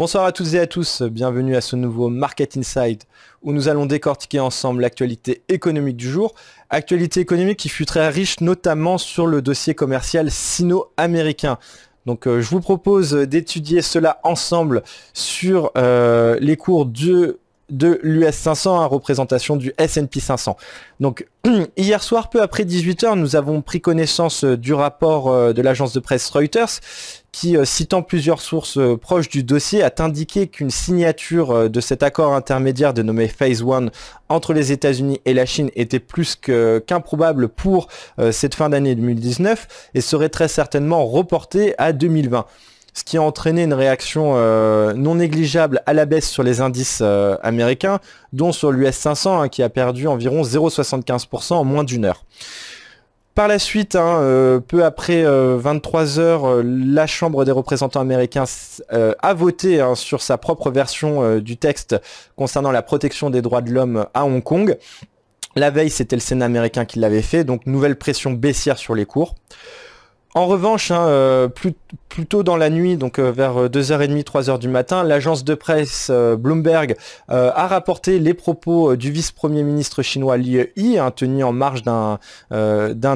Bonsoir à toutes et à tous, bienvenue à ce nouveau Market Inside où nous allons décortiquer ensemble l'actualité économique du jour. Actualité économique qui fut très riche notamment sur le dossier commercial sino-américain. Donc euh, je vous propose d'étudier cela ensemble sur euh, les cours de de l'US 500 à représentation du S&P 500. Donc hier soir, peu après 18h, nous avons pris connaissance euh, du rapport euh, de l'agence de presse Reuters qui, euh, citant plusieurs sources proches du dossier, a indiqué qu'une signature de cet accord intermédiaire dénommé Phase 1 entre les États-Unis et la Chine était plus qu'improbable pour cette fin d'année 2019 et serait très certainement reportée à 2020 ce qui a entraîné une réaction euh, non négligeable à la baisse sur les indices euh, américains, dont sur l'US 500 hein, qui a perdu environ 0,75% en moins d'une heure. Par la suite, hein, euh, peu après 23 heures, la Chambre des représentants américains a voté hein, sur sa propre version du texte concernant la protection des droits de l'homme à Hong Kong. La veille, c'était le Sénat américain qui l'avait fait, donc nouvelle pression baissière sur les cours. En revanche, hein, euh, plus, tôt dans la nuit, donc euh, vers 2h30, 3h euh, du matin, l'agence de presse Bloomberg a rapporté les propos du vice-premier ministre chinois Li Yi, hein, tenu en marge d'un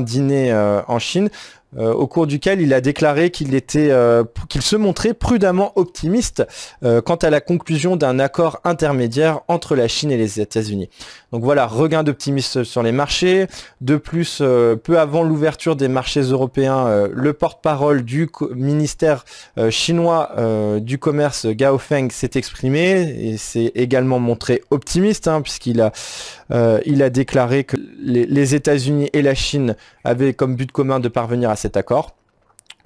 dîner en Chine. Euh, au cours duquel il a déclaré qu'il était, euh, qu'il se montrait prudemment optimiste euh, quant à la conclusion d'un accord intermédiaire entre la Chine et les États-Unis. Donc voilà, regain d'optimisme sur les marchés. De plus, peu avant l'ouverture des marchés européens, le porte-parole du ministère chinois du commerce Gao Feng s'est exprimé et s'est également montré optimiste hein, puisqu'il a, il a déclaré que les, les États-Unis et la Chine avaient comme but commun de parvenir à accord.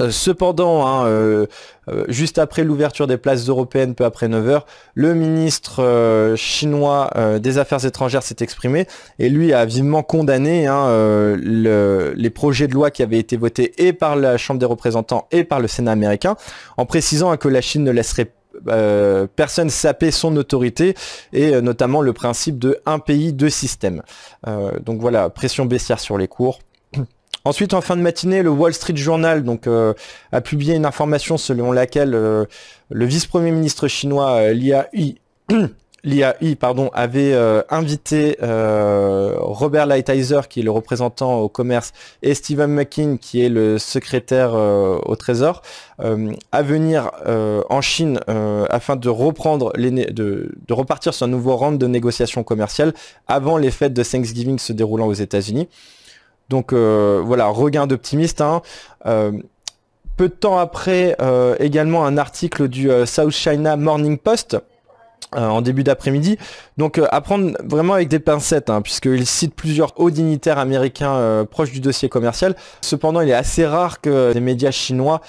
Euh, cependant, hein, euh, euh, juste après l'ouverture des places européennes, peu après 9h, le ministre chinois des Affaires étrangères s'est exprimé et lui a vivement condamné hein, le, les projets de loi qui avaient été votés et par la Chambre des représentants et par le Sénat américain, en précisant hein, que la Chine ne laisserait personne saper son autorité et notamment le principe de un pays, deux systèmes. donc voilà, pression baissière sur les cours, Ensuite, en fin de matinée, le Wall Street Journal donc, euh, a publié une information selon laquelle euh, le vice-premier ministre chinois euh, Li Hai pardon, avait invité Robert Lighthizer, qui est le représentant au commerce, et Stephen McKean, qui est le secrétaire au Trésor, à venir en Chine afin de reprendre de, repartir sur un nouveau round de négociations commerciales avant les fêtes de Thanksgiving se déroulant aux États-Unis. Donc euh, voilà, regain d'optimiste. Hein. Euh, peu de temps après, euh, également un article du South China Morning Post euh, en début d'après-midi. Donc euh, à prendre vraiment avec des pincettes, hein, puisqu'il cite plusieurs hauts dignitaires américains euh, proches du dossier commercial. Cependant, il est assez rare que les médias chinois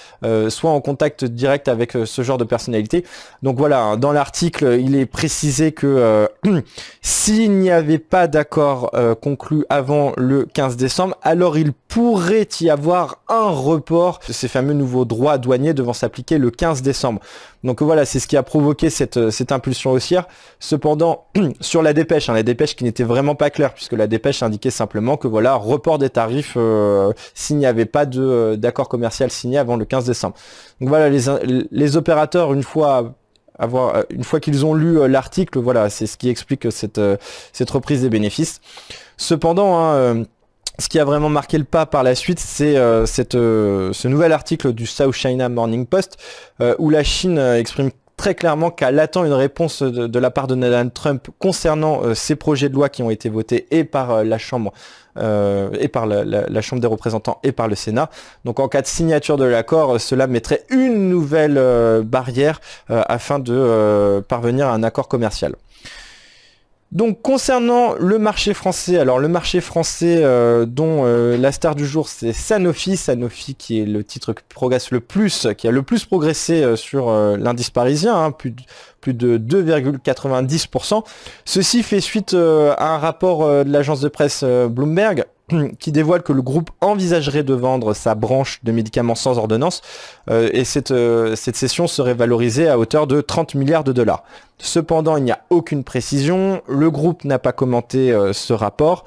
soient en contact direct avec ce genre de personnalité. Donc voilà, hein, dans l'article, il est précisé que s'il n'y avait pas d'accord conclu avant le 15 décembre, alors il pourrait y avoir un report de ces fameux nouveaux droits douaniers devant s'appliquer le 15 décembre. Donc voilà, c'est ce qui a provoqué cette, cette impulsion haussière. Cependant, sur la dépêche, hein, la dépêche qui n'était vraiment pas claire, puisque la dépêche indiquait simplement que voilà, report des tarifs euh, s'il n'y avait pas euh, d'accord commercial signé avant le 15 décembre. Donc voilà, les, les opérateurs, une fois avoir, euh, une fois qu'ils ont lu l'article, voilà, c'est ce qui explique cette, cette reprise des bénéfices. Cependant, hein, ce qui a vraiment marqué le pas par la suite, c'est ce nouvel article du South China Morning Post où la Chine exprime très clairement qu'elle attend une réponse de, la part de Donald Trump concernant euh, ces projets de loi qui ont été votés et par euh, la Chambre euh, et par la, Chambre des représentants et par le Sénat. Donc en cas de signature de l'accord, cela mettrait une nouvelle barrière afin de parvenir à un accord commercial. Donc concernant le marché français, alors le marché français euh, dont euh, la star du jour c'est Sanofi, Sanofi qui est le titre qui progresse le plus, qui a le plus progressé euh, sur l'indice parisien, plus hein, plus de 2,90%. Ceci fait suite à un rapport de l'agence de presse Bloomberg qui dévoile que le groupe envisagerait de vendre sa branche de médicaments sans ordonnance euh, et cette, euh, cette cession serait valorisée à hauteur de 30 milliards de dollars. Cependant, il n'y a aucune précision, le groupe n'a pas commenté euh, ce rapport.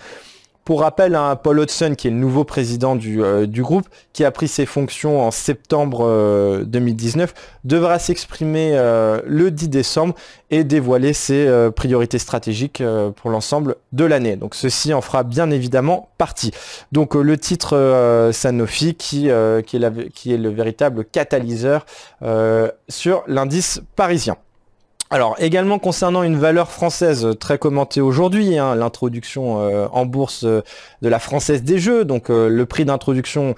Pour rappel, hein, Paul Hudson, qui est le nouveau président euh, du, groupe, qui a pris ses fonctions en septembre 2019, euh, devra s'exprimer euh, le 10 décembre et dévoiler ses priorités stratégiques pour l'ensemble de l'année. Donc ceci en fera bien évidemment partie. Donc le titre Sanofi, qui, qui, est qui, est le véritable catalyseur sur l'indice parisien. Alors également concernant une valeur française très commentée aujourd'hui, hein, l'introduction euh, en bourse euh, de la française des jeux. Donc euh, le prix d'introduction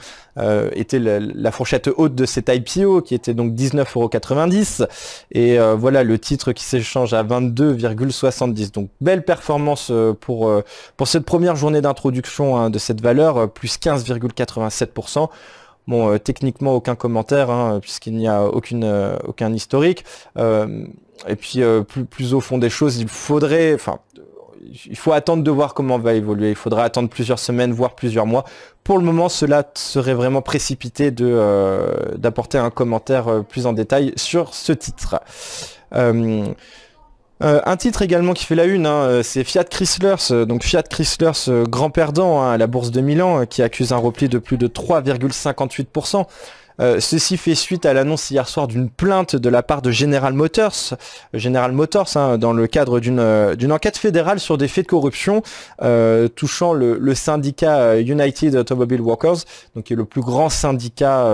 était la, fourchette haute de cette IPO qui était donc 19,90€. Et voilà le titre qui s'échange à 22,70. Donc belle performance pour, pour cette première journée d'introduction hein, de cette valeur, plus 15,87%. Bon, euh, techniquement, aucun commentaire, hein, puisqu'il n'y a aucune, euh, aucun historique. Euh, et puis, plus, au fond des choses, il faudrait... Enfin, il faut attendre de voir comment va évoluer. Il faudra attendre plusieurs semaines, voire plusieurs mois. Pour le moment, cela serait vraiment précipité de d'apporter un commentaire plus en détail sur ce titre. Euh, un titre également qui fait la une, hein, euh, c'est Fiat Chrysler, donc Fiat Chrysler grand perdant hein, à la bourse de Milan, euh, qui accuse un repli de plus de 3,58%. ceci fait suite à l'annonce hier soir d'une plainte de la part de General Motors, General Motors, hein, dans le cadre d'une enquête fédérale sur des faits de corruption touchant le, syndicat United Automobile Workers, donc qui est le plus grand syndicat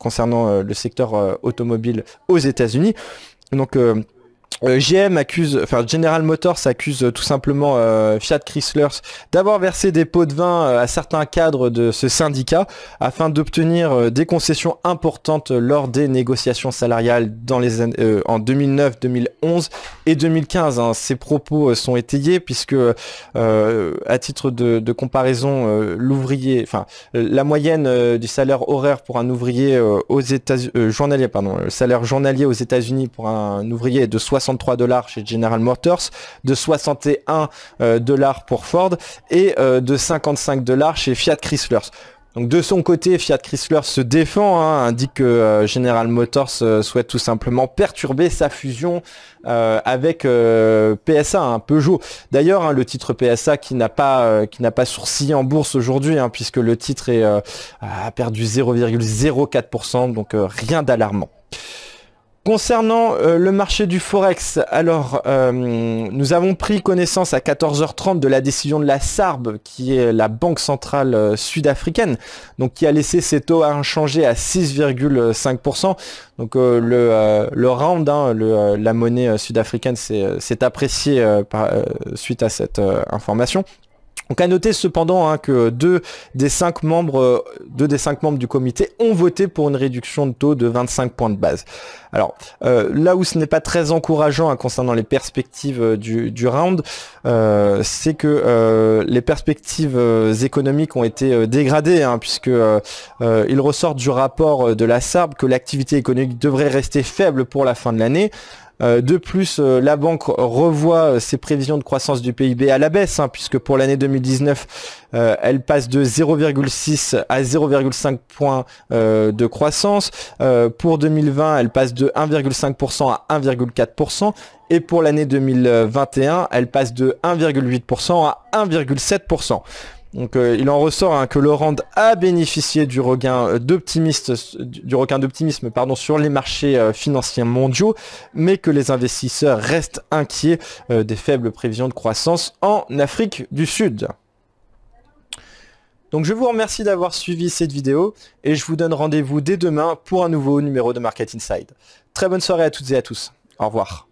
concernant le secteur automobile aux États-Unis. Donc euh, GM accuse, enfin General Motors accuse euh, tout simplement euh, Fiat Chrysler d'avoir versé des pots de vin à certains cadres de ce syndicat afin d'obtenir des concessions importantes lors des négociations salariales dans les en 2009, 2011 et 2015. Hein. Ces propos sont étayés puisque à titre de, comparaison, l'ouvrier, enfin la moyenne du salaire horaire pour un ouvrier aux États-Unis, pardon, le salaire journalier aux États-Unis pour un ouvrier est de 60 63 dollars chez General Motors, de 61 euh, dollars pour Ford et euh, de 55 dollars chez Fiat Chrysler. Donc de son côté, Fiat Chrysler se défend, hein, indique que euh, General Motors souhaite tout simplement perturber sa fusion avec PSA, hein, Peugeot. D'ailleurs, hein, le titre PSA qui n'a pas qui n'a pas sourcillé en bourse aujourd'hui, puisque le titre est, a perdu 0,04%, donc rien d'alarmant. Concernant euh, le marché du Forex, alors euh, nous avons pris connaissance à 14h30 de la décision de la SARB, qui est la Banque Centrale euh, Sud-Africaine, donc qui a laissé ses taux inchangés à 6,5%. Donc le, le, round, hein, le, la monnaie sud-africaine s'est appréciée suite à cette information. Donc à noter cependant hein, que deux des, cinq membres, euh, des cinq membres du comité ont voté pour une réduction de taux de 25 points de base. Alors euh, là où ce n'est pas très encourageant hein, concernant les perspectives euh, du, round, c'est que les perspectives économiques ont été dégradées hein, puisque il ressort du rapport de la SARB que l'activité économique devrait rester faible pour la fin de l'année. Euh, de plus, euh, la banque revoit euh, ses prévisions de croissance du PIB à la baisse, hein, puisque pour l'année 2019, elle passe de 0,6 à 0,5 points de croissance. pour 2020, elle passe de 1,5% à 1,4%. Et pour l'année 2021, elle passe de 1,8% à 1,7%. Donc euh, il en ressort hein, que Laurent a bénéficié du regain euh, du d'optimisme pardon sur les marchés euh, financiers mondiaux, mais que les investisseurs restent inquiets des faibles prévisions de croissance en Afrique du Sud. Donc je vous remercie d'avoir suivi cette vidéo et je vous donne rendez-vous dès demain pour un nouveau numéro de Market Inside. Très bonne soirée à toutes et à tous. Au revoir.